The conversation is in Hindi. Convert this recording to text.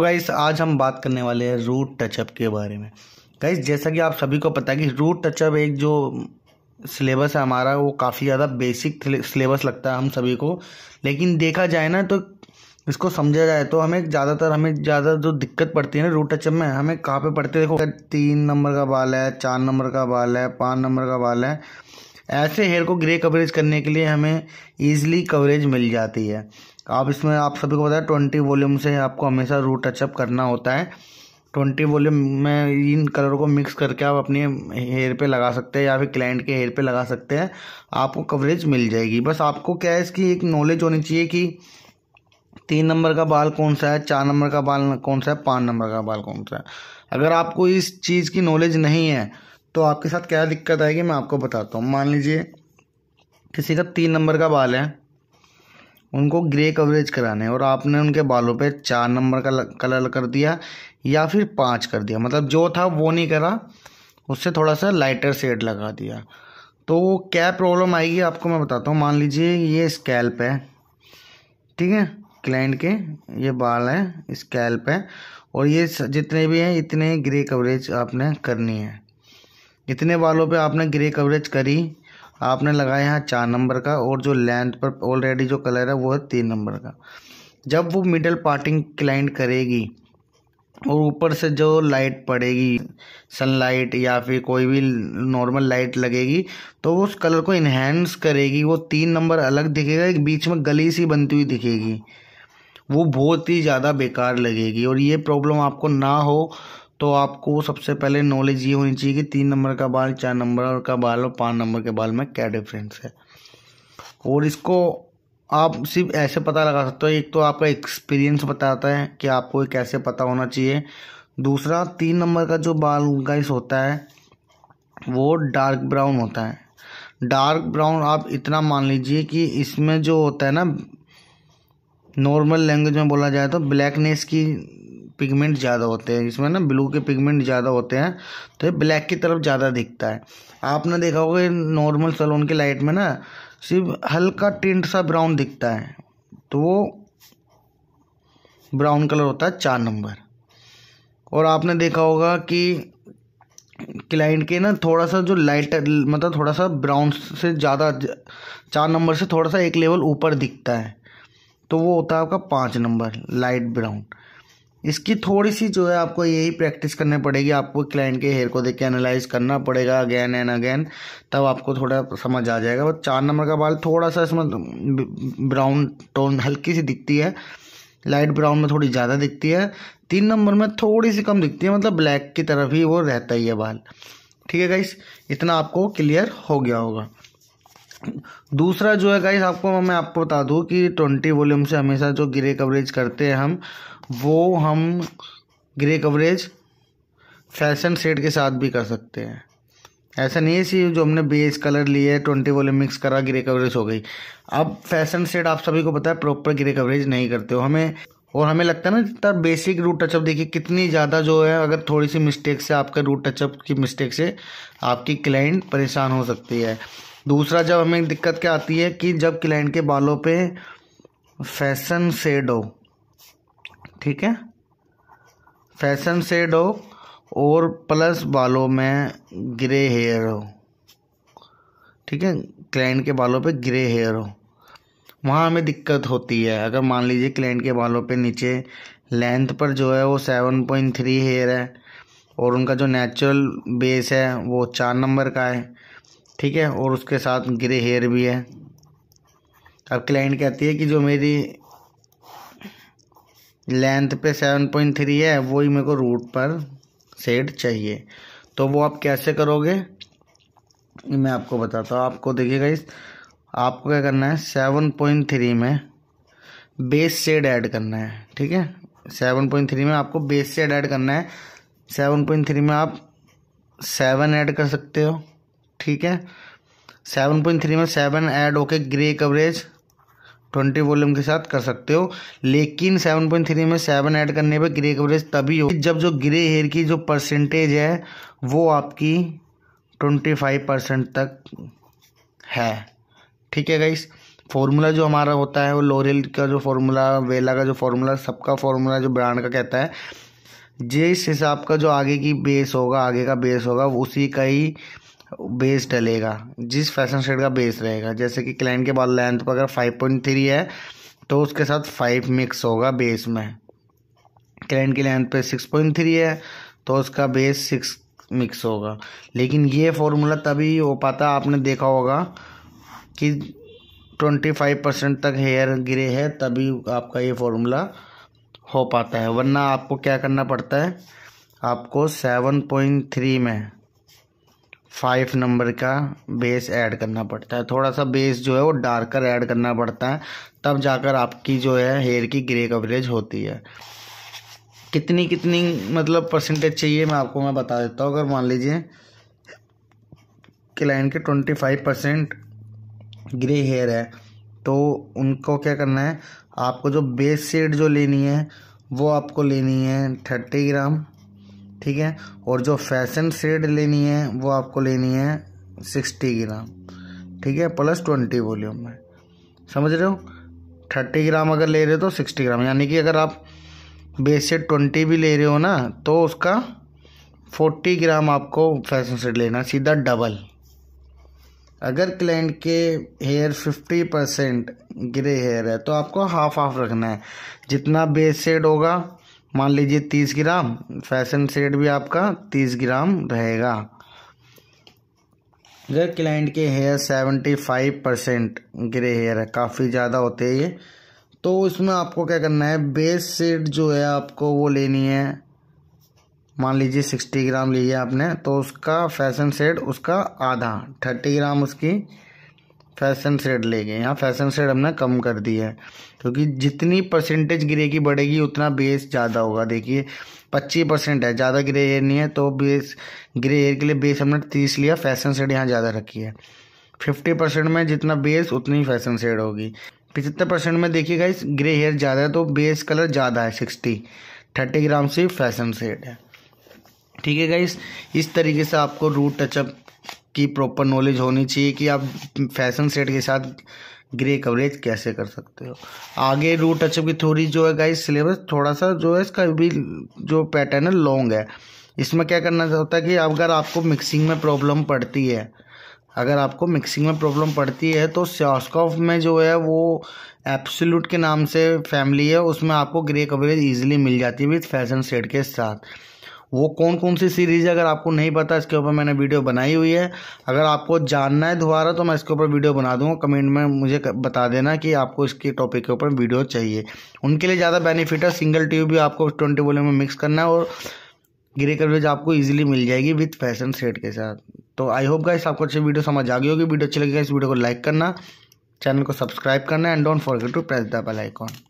गाइस आज हम बात करने वाले हैं रूट टचअप के बारे में गाइस जैसा कि आप सभी को पता है कि रूट टचअप एक जो सिलेबस है हमारा वो काफ़ी ज़्यादा बेसिक सिलेबस लगता है हम सभी को लेकिन देखा जाए ना तो इसको समझा जाए तो हमें ज़्यादातर हमें ज़्यादा जो दिक्कत पड़ती है ना रूट टचअप में हमें कहाँ पर पड़ते देखो तीन नंबर का बाल है चार नंबर का बाल है पाँच नंबर का बाल है ऐसे हेयर को ग्रे कवरेज करने के लिए हमें ईजिली कवरेज मिल जाती है आप इसमें आप सभी को पता है ट्वेंटी वॉल्यूम से आपको हमेशा रूट टचअप करना होता है ट्वेंटी वॉल्यूम में इन कलर को मिक्स करके आप अपने हेयर पे लगा सकते हैं या फिर क्लाइंट के हेयर पे लगा सकते हैं आपको कवरेज मिल जाएगी बस आपको क्या है इसकी एक नॉलेज होनी चाहिए कि तीन नंबर का बाल कौन सा है चार नंबर का बाल कौन सा है पाँच नंबर का बाल कौन सा है अगर आपको इस चीज़ की नॉलेज नहीं है तो आपके साथ क्या दिक्कत आएगी मैं आपको बताता हूँ मान लीजिए किसी का तीन नंबर का बाल है उनको ग्रे कवरेज कराना है और आपने उनके बालों पे चार नंबर का कलर कर दिया या फिर पाँच कर दिया मतलब जो था वो नहीं करा उससे थोड़ा सा लाइटर शेड लगा दिया तो क्या प्रॉब्लम आएगी आपको मैं बताता हूँ मान लीजिए ये स्कैल्प है ठीक है क्लाइंट के ये बाल हैं स्कैल्प है और ये जितने भी हैं इतने ग्रे कवरेज आपने करनी है इतने बालों पे आपने ग्रे कवरेज करी आपने लगाया यहाँ चार नंबर का और जो लेंथ पर ऑलरेडी जो कलर है वो है तीन नंबर का जब वो मिडल पार्टिंग क्लाइंट करेगी और ऊपर से जो लाइट पड़ेगी सनलाइट या फिर कोई भी नॉर्मल लाइट लगेगी तो वो उस कलर को इन्हेंस करेगी वो तीन नंबर अलग दिखेगा एक बीच में गली सी बनती हुई दिखेगी वो बहुत ही ज़्यादा बेकार लगेगी और ये प्रॉब्लम आपको ना हो तो आपको सबसे पहले नॉलेज ये होनी चाहिए कि तीन नंबर का बाल चार नंबर का बाल और पाँच नंबर के बाल में क्या डिफरेंस है और इसको आप सिर्फ ऐसे पता लगा सकते हो एक तो आपका एक्सपीरियंस बताता है कि आपको कैसे पता होना चाहिए दूसरा तीन नंबर का जो बाल गाइस होता है वो डार्क ब्राउन होता है डार्क ब्राउन आप इतना मान लीजिए कि इसमें जो होता है ना नॉर्मल लैंग्वेज में बोला जाए तो ब्लैकनेस की पिगमेंट ज़्यादा होते हैं इसमें ना ब्लू के पिगमेंट ज़्यादा होते हैं तो ये ब्लैक की तरफ ज़्यादा दिखता है आपने देखा होगा नॉर्मल सलोन की लाइट में ना सिर्फ हल्का टिंट सा ब्राउन दिखता है तो वो ब्राउन कलर होता है चार नंबर और आपने देखा होगा कि क्लाइंट के ना थोड़ा सा जो लाइट मतलब थोड़ा सा ब्राउन से ज़्यादा चार नंबर से थोड़ा सा एक लेवल ऊपर दिखता है तो वो होता है आपका पाँच नंबर लाइट ब्राउन इसकी थोड़ी सी जो है आपको यही प्रैक्टिस करनी पड़ेगी आपको क्लाइंट के हेयर को देख के एनालाइज करना पड़ेगा अगेन एंड अगेन तब आपको थोड़ा समझ आ जाएगा बस चार नंबर का बाल थोड़ा सा इसमें ब्राउन टोन हल्की सी दिखती है लाइट ब्राउन में थोड़ी ज़्यादा दिखती है तीन नंबर में थोड़ी सी कम दिखती है मतलब ब्लैक की तरफ ही वो रहता ही है बाल ठीक है गाइस इतना आपको क्लियर हो गया होगा दूसरा जो है गाइस आपको मैं आपको बता दूँ कि ट्वेंटी वॉल्यूम से हमेशा जो ग्रे कवरेज करते हैं हम वो हम ग्रे कवरेज फैशन शेड के साथ भी कर सकते हैं ऐसा नहीं है सी जो हमने बेस कलर लिए ट्वेंटी वाले मिक्स करा ग्रे कवरेज हो गई अब फैशन शेड आप सभी को पता है प्रॉपर ग्रे कवरेज नहीं करते हो हमें और हमें लगता है ना जितना बेसिक रूट टचअप देखिए कितनी ज़्यादा जो है अगर थोड़ी सी मिस्टेक से आपके रूट टचअप की मिस्टेक से आपकी क्लाइंट परेशान हो सकती है दूसरा जब हमें दिक्कत क्या आती है कि जब क्लाइंट के बालों पे फैशन शेड हो ठीक है फैशन सेड हो और प्लस बालों में ग्रे हेयर हो ठीक है क्लाइंट के बालों पे ग्रे हेयर हो वहाँ हमें दिक्कत होती है अगर मान लीजिए क्लाइंट के बालों पे नीचे लेंथ पर जो है वो सेवन पॉइंट थ्री हेयर है और उनका जो नेचुरल बेस है वो चार नंबर का है ठीक है और उसके साथ ग्रे हेयर भी है अब क्लाइंट कहती है कि जो मेरी लेंथ पे सेवन पॉइंट थ्री है वही मेरे को रूट पर सेट चाहिए तो वो आप कैसे करोगे मैं आपको बताता हूँ आपको देखिएगा इस आपको क्या करना है सेवन पॉइंट थ्री में बेस सेड ऐड करना है ठीक है सेवन पॉइंट थ्री में आपको बेस सेड ऐड करना है सेवन पॉइंट थ्री में आप सेवन ऐड कर सकते हो ठीक है सेवन पॉइंट थ्री में सेवन ऐड होके ग्रे कवरेज ट्वेंटी वॉल्यूम के साथ कर सकते हो लेकिन सेवन पॉइंट थ्री में सेवन ऐड करने पर ग्रे कवरेज तभी हो जब जो ग्रे हेयर की जो परसेंटेज है वो आपकी ट्वेंटी फाइव परसेंट तक है ठीक है गाइस फॉर्मूला जो हमारा होता है वो लोरियल का जो फॉर्मूला वेला का जो फॉर्मूला सबका फॉर्मूला जो ब्रांड का कहता है जिस हिसाब का जो आगे की बेस होगा आगे का बेस होगा उसी का ही बेस डलेगा जिस फैशन शेड का बेस रहेगा जैसे कि क्लाइंट के बाल लेंथ पर अगर फाइव पॉइंट थ्री है तो उसके साथ फाइव मिक्स होगा बेस में क्लाइंट की लेंथ पे सिक्स पॉइंट थ्री है तो उसका बेस सिक्स मिक्स होगा लेकिन ये फॉर्मूला तभी हो पाता आपने देखा होगा कि ट्वेंटी फाइव परसेंट तक हेयर गिरे है तभी आपका ये फॉर्मूला हो पाता है वरना आपको क्या करना पड़ता है आपको सेवन पॉइंट थ्री में फाइव नंबर का बेस ऐड करना पड़ता है थोड़ा सा बेस जो है वो डार्कर ऐड करना पड़ता है तब जाकर आपकी जो है हेयर की ग्रे कवरेज होती है कितनी कितनी मतलब परसेंटेज चाहिए मैं आपको मैं बता देता हूँ अगर मान लीजिए क्लाइंट के twenty five percent grey hair है तो उनको क्या करना है आपको जो बेस सीड जो लेनी है वो आपको लेनी है थर्टी ग्राम ठीक है और जो फैशन शेड लेनी है वो आपको लेनी है सिक्सटी ग्राम ठीक है प्लस ट्वेंटी वॉल्यूम में समझ रहे हो थर्टी ग्राम अगर ले रहे हो तो सिक्सटी ग्राम यानी कि अगर आप बेस से ट्वेंटी भी ले रहे हो ना तो उसका फोर्टी ग्राम आपको फैशन सेड लेना सीधा डबल अगर क्लाइंट के hair fifty percent grey hair है तो आपको हाफ हाफ रखना है जितना बेस सेड होगा मान लीजिए तीस ग्राम फैशन सेट भी आपका तीस ग्राम रहेगा अगर क्लाइंट के hair seventy five percent grey hair है काफ़ी ज़्यादा होते हैं ये तो इसमें आपको क्या करना है बेस सेट जो है आपको वो लेनी है मान लीजिए सिक्सटी ग्राम लिया आपने तो उसका फैशन सेट उसका आधा थर्टी ग्राम उसकी फैशन सेड ले गए यहाँ फैशन सेड हमने कम कर दिया है क्योंकि जितनी परसेंटेज ग्रे की बढ़ेगी उतना बेस ज़्यादा होगा देखिए पच्चीस परसेंट है ज़्यादा ग्रे हेयर नहीं है तो बेस ग्रे हेयर के लिए बेस हमने तीस लिया फैशन सेड यहाँ ज़्यादा रखी है फिफ्टी परसेंट में जितना बेस उतनी फैशन सेड होगी पचहत्तर परसेंट में देखिएगा इस ग्रे हेयर ज़्यादा है तो बेस कलर ज़्यादा है सिक्सटी थर्टी ग्राम से फैशन सेड है ठीक है गाइस इस तरीके से आपको रूट टचअप की प्रॉपर नॉलेज होनी चाहिए कि आप फैशन सेट के साथ ग्रे कवरेज कैसे कर सकते हो आगे रूट टचअप की थ्योरी जो है गाइस सिलेबस थोड़ा सा जो है इसका भी जो पैटर्न है लॉन्ग है इसमें क्या करना चाहता है कि अगर आपको मिक्सिंग में प्रॉब्लम पड़ती है अगर आपको मिक्सिंग में प्रॉब्लम पड़ती है तो सॉस्कॉफ में जो है वो एप्सल्यूट के नाम से फैमिली है उसमें आपको ग्रे कवरेज ईजिली मिल जाती है विथ फैशन सेट के साथ वो कौन कौन सी सीरीज़ है अगर आपको नहीं पता इसके ऊपर मैंने वीडियो बनाई हुई है अगर आपको जानना है दोबारा तो मैं इसके ऊपर वीडियो बना दूँगा कमेंट में मुझे बता देना कि आपको इसके टॉपिक के ऊपर वीडियो चाहिए उनके लिए ज़्यादा बेनिफिट है सिंगल ट्यूब भी आपको ट्वेंटी वॉल्यूम में मिक्स करना है और ग्रे कवरेज आपको इजीली मिल जाएगी विथ फैशन सेट के साथ तो आई होप गाइस आपको अच्छी वीडियो समझ आ गई होगी वीडियो अच्छी लगेगा इस वीडियो को लाइक करना चैनल को सब्सक्राइब करना and don't forget to press the bell icon